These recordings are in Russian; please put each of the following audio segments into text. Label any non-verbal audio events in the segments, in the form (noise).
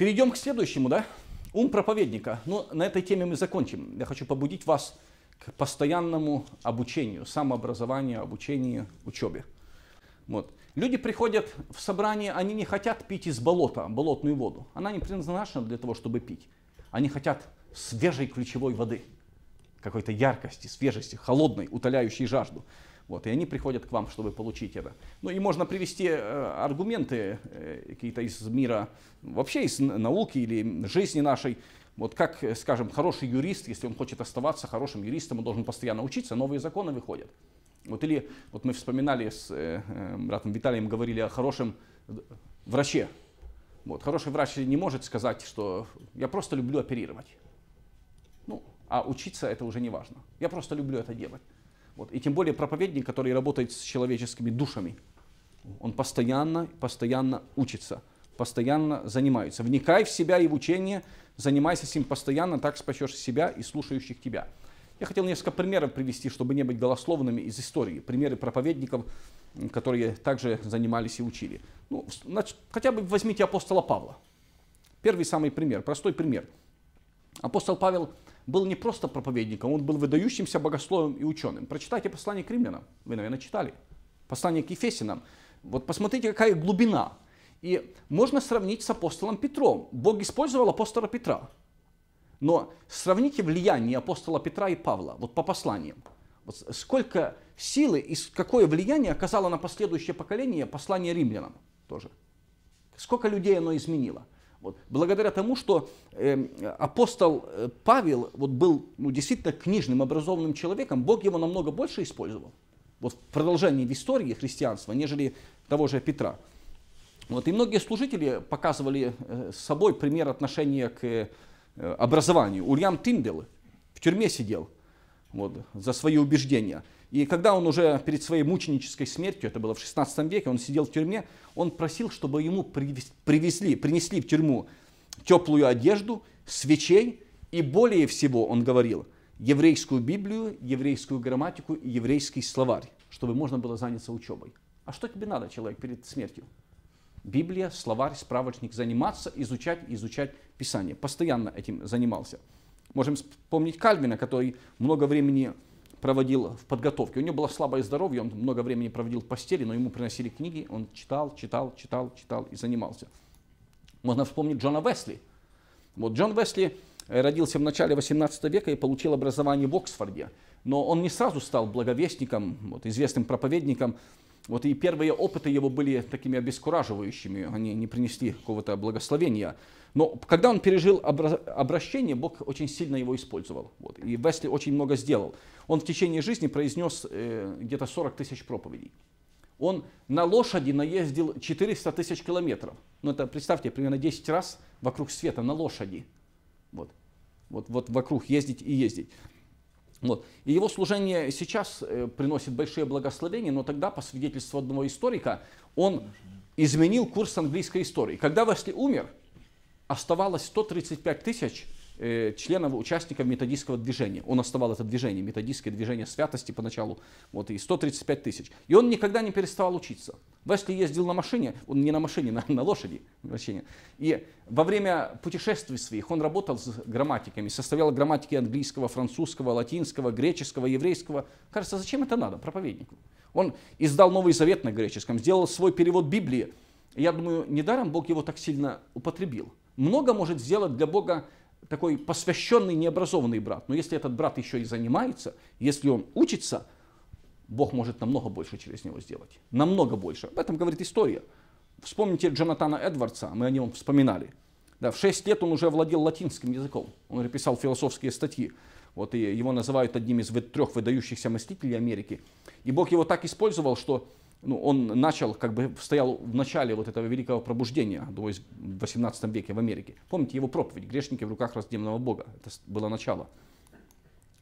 Перейдем к следующему, да? Ум проповедника. Ну, на этой теме мы закончим. Я хочу побудить вас к постоянному обучению, самообразованию, обучению, учебе. Вот. Люди приходят в собрание, они не хотят пить из болота болотную воду. Она не предназначена для того, чтобы пить. Они хотят свежей ключевой воды, какой-то яркости, свежести, холодной, утоляющей жажду. Вот, и они приходят к вам, чтобы получить это. Ну и можно привести э, аргументы э, какие-то из мира, вообще из науки или жизни нашей. Вот как, э, скажем, хороший юрист, если он хочет оставаться хорошим юристом, он должен постоянно учиться, новые законы выходят. Вот или вот мы вспоминали с э, э, братом Виталием, говорили о хорошем враче. Вот, хороший врач не может сказать, что я просто люблю оперировать. Ну, а учиться это уже не важно. Я просто люблю это делать. Вот. И тем более проповедник, который работает с человеческими душами. Он постоянно, постоянно учится, постоянно занимается. Вникай в себя и в учение, занимайся с ним постоянно, так спасешь себя и слушающих тебя. Я хотел несколько примеров привести, чтобы не быть голословными из истории. Примеры проповедников, которые также занимались и учили. Ну, значит, хотя бы возьмите апостола Павла. Первый самый пример, простой пример. Апостол Павел был не просто проповедником, он был выдающимся богословом и ученым. Прочитайте послание к римлянам, вы, наверное, читали. Послание к Ефесинам. Вот посмотрите, какая глубина. И можно сравнить с апостолом Петром. Бог использовал апостола Петра. Но сравните влияние апостола Петра и Павла, вот по посланиям. Вот сколько силы и какое влияние оказало на последующее поколение послание римлянам тоже. Сколько людей оно изменило. Вот. Благодаря тому, что эм, э, апостол Павел вот, был ну, действительно книжным, образованным человеком, Бог его намного больше использовал. Вот в продолжении в истории христианства, нежели того же Петра. Вот, и многие служители показывали э, с собой пример отношения к э, образованию. Ульям Тиндел в тюрьме сидел вот, за свои убеждения. И когда он уже перед своей мученической смертью, это было в 16 веке, он сидел в тюрьме, он просил, чтобы ему привезли, принесли в тюрьму теплую одежду, свечей и более всего, он говорил, еврейскую Библию, еврейскую грамматику и еврейский словарь, чтобы можно было заняться учебой. А что тебе надо, человек, перед смертью? Библия, словарь, справочник, заниматься, изучать, изучать Писание. Постоянно этим занимался. Можем вспомнить Кальвина, который много времени проводил в подготовке. У него было слабое здоровье, он много времени проводил в постели, но ему приносили книги, он читал, читал, читал, читал и занимался. Можно вспомнить Джона Весли. Вот Джон Весли э, родился в начале 18 века и получил образование в Оксфорде, но он не сразу стал благовестником, вот, известным проповедником, вот и первые опыты его были такими обескураживающими, они не принесли какого-то благословения. Но когда он пережил обращение, Бог очень сильно его использовал. Вот. И Весли очень много сделал. Он в течение жизни произнес э, где-то 40 тысяч проповедей. Он на лошади наездил 400 тысяч километров. Ну это, представьте, примерно 10 раз вокруг света на лошади. Вот, вот, вот вокруг ездить и ездить. Вот. И его служение сейчас э, приносит большие благословения, но тогда, по свидетельству одного историка, он изменил курс английской истории. Когда Весли умер, оставалось 135 тысяч Э, членов, участников методистского движения. Он основал это движение, методистское движение святости поначалу, вот, и 135 тысяч. И он никогда не переставал учиться. Весли ездил на машине, он не на машине, (laughs) на, на лошади, прощения. И во время путешествий своих он работал с грамматиками, составлял грамматики английского, французского, латинского, греческого, еврейского. Кажется, зачем это надо проповеднику? Он издал Новый Завет на греческом, сделал свой перевод Библии. Я думаю, недаром Бог его так сильно употребил. Много может сделать для Бога такой посвященный, необразованный брат. Но если этот брат еще и занимается, если он учится, Бог может намного больше через него сделать. Намного больше. Об этом говорит история. Вспомните Джонатана Эдвардса, мы о нем вспоминали. Да, в 6 лет он уже владел латинским языком. Он писал философские статьи. Вот и его называют одним из трех выдающихся мыслителей Америки. И Бог его так использовал, что ну, он начал, как бы стоял в начале вот этого великого пробуждения, то есть в 18 веке в Америке. Помните его проповедь «Грешники в руках раздемного Бога». Это было начало.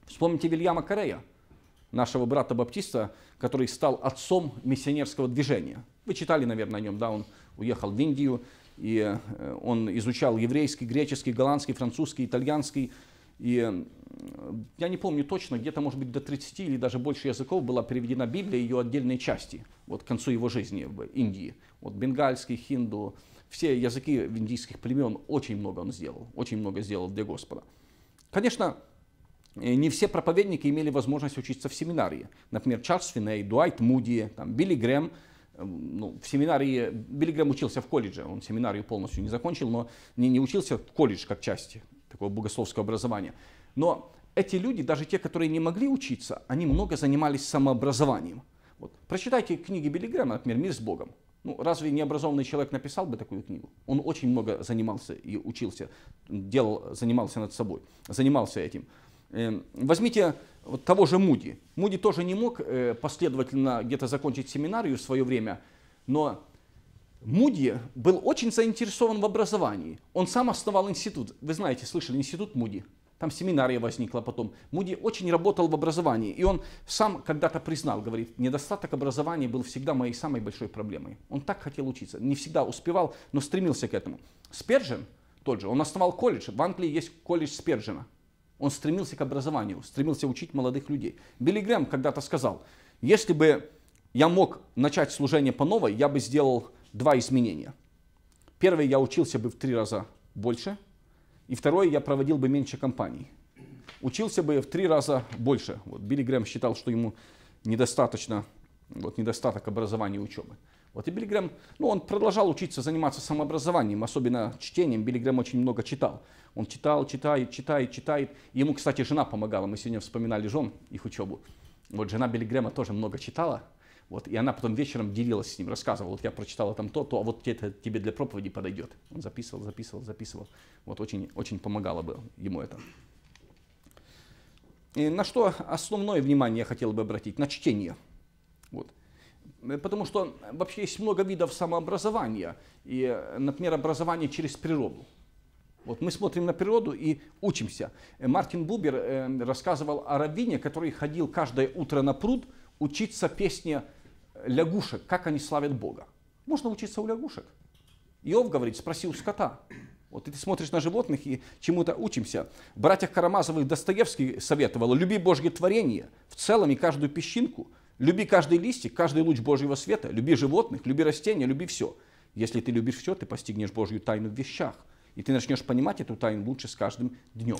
Вспомните Вильяма Корея, нашего брата Баптиста, который стал отцом миссионерского движения. Вы читали, наверное, о нем, да, он уехал в Индию, и э, он изучал еврейский, греческий, голландский, французский, итальянский, и я не помню точно, где-то, может быть, до 30 или даже больше языков была переведена Библия и ее отдельные части вот, к концу его жизни в Индии. Вот бенгальский, хинду, все языки индийских племен, очень много он сделал, очень много сделал для Господа. Конечно, э, не все проповедники имели возможность учиться в семинарии. Например, Чарльз Финей, Дуайт Муди, там, Билли Грэм, эм, ну, в семинарии, Билли Грэм учился в колледже, он семинарию полностью не закончил, но не, не учился в колледж как части такого богословского образования. Но эти люди, даже те, которые не могли учиться, они много занимались самообразованием. Вот. Прочитайте книги Билли Грэма, например, «Мир с Богом». Ну, разве необразованный человек написал бы такую книгу? Он очень много занимался и учился, делал, занимался над собой, занимался этим. Эм, возьмите вот того же Муди. Муди тоже не мог э, последовательно где-то закончить семинарию в свое время, но Муди был очень заинтересован в образовании. Он сам основал институт. Вы знаете, слышали институт Муди? Там семинария возникла потом. Муди очень работал в образовании. И он сам когда-то признал, говорит, недостаток образования был всегда моей самой большой проблемой. Он так хотел учиться. Не всегда успевал, но стремился к этому. Спержен тот же, он основал колледж. В Англии есть колледж Спержена. Он стремился к образованию, стремился учить молодых людей. Билли Грэм когда-то сказал, если бы я мог начать служение по новой, я бы сделал два изменения. Первое, я учился бы в три раза больше – и второе, я проводил бы меньше компаний. Учился бы в три раза больше. Вот Билли Грэм считал, что ему недостаточно, вот, недостаток образования и учебы. Вот и Билли Грэм, ну, он продолжал учиться заниматься самообразованием, особенно чтением. Билли Грэм очень много читал. Он читал, читает, читает, читает. Ему, кстати, жена помогала. Мы сегодня вспоминали жен, их учебу. Вот жена Билли Грэма тоже много читала. Вот, и она потом вечером делилась с ним, рассказывала, вот я прочитала там то, то, а вот это тебе для проповеди подойдет. Он записывал, записывал, записывал. Вот очень, очень помогало бы ему это. И на что основное внимание я хотел бы обратить? На чтение. Вот. Потому что вообще есть много видов самообразования. И, например, образование через природу. Вот мы смотрим на природу и учимся. Мартин Бубер э, рассказывал о раввине, который ходил каждое утро на пруд учиться песне лягушек, как они славят Бога. Можно учиться у лягушек. Иов говорит, спросил скота. Вот ты смотришь на животных и чему-то учимся. Братья Карамазовых» Достоевский советовал «люби Божье творение в целом и каждую песчинку, люби каждый листик, каждый луч Божьего света, люби животных, люби растения, люби все». Если ты любишь все, ты постигнешь Божью тайну в вещах, и ты начнешь понимать эту тайну лучше с каждым днем.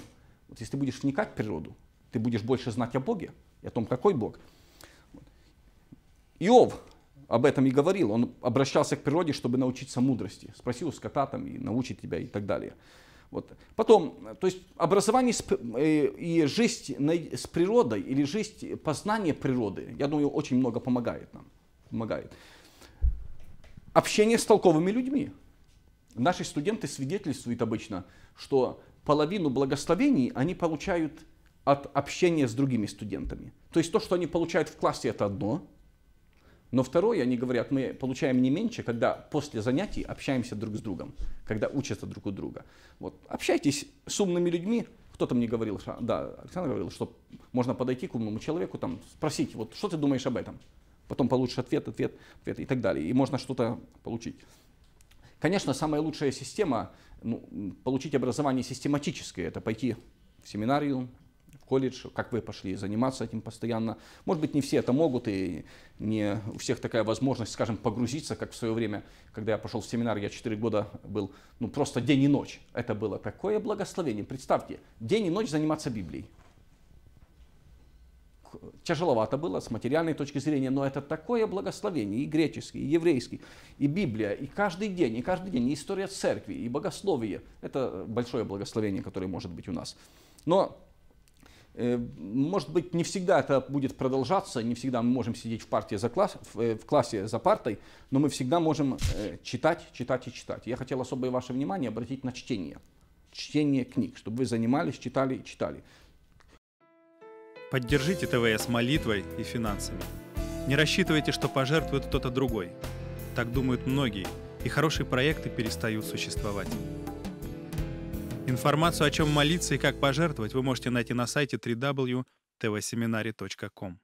Вот если ты будешь вникать в природу, ты будешь больше знать о Боге и о том, какой Бог – Иов об этом и говорил. Он обращался к природе, чтобы научиться мудрости. Спросил скота там и научить тебя и так далее. Вот. Потом, то есть образование э, и жизнь с природой или жизнь познание природы, я думаю, очень много помогает нам. Помогает. Общение с толковыми людьми. Наши студенты свидетельствуют обычно, что половину благословений они получают от общения с другими студентами. То есть то, что они получают в классе, это одно – но второе, они говорят, мы получаем не меньше, когда после занятий общаемся друг с другом, когда учатся друг у друга. Вот. Общайтесь с умными людьми. Кто-то мне говорил, да, Александр говорил, что можно подойти к умному человеку, там, спросить, вот что ты думаешь об этом? Потом получишь ответ, ответ, ответ и так далее. И можно что-то получить. Конечно, самая лучшая система, ну, получить образование систематическое, это пойти в семинарию, колледж, как вы пошли заниматься этим постоянно. Может быть, не все это могут, и не у всех такая возможность, скажем, погрузиться, как в свое время, когда я пошел в семинар, я 4 года был, ну, просто день и ночь. Это было какое благословение. Представьте, день и ночь заниматься Библией. Тяжеловато было с материальной точки зрения, но это такое благословение, и греческий, и еврейский, и Библия, и каждый день, и каждый день, и история церкви, и богословие. Это большое благословение, которое может быть у нас. Но Э, может быть, не всегда это будет продолжаться, не всегда мы можем сидеть в, партии за класс, э, в классе за партой, но мы всегда можем э, читать, читать и читать. Я хотел особое ваше внимание обратить на чтение. Чтение книг, чтобы вы занимались, читали и читали. Поддержите ТВС молитвой и финансами. Не рассчитывайте, что пожертвует кто-то другой. Так думают многие, и хорошие проекты перестают существовать. Информацию, о чем молиться и как пожертвовать, вы можете найти на сайте www.tvseminary.com.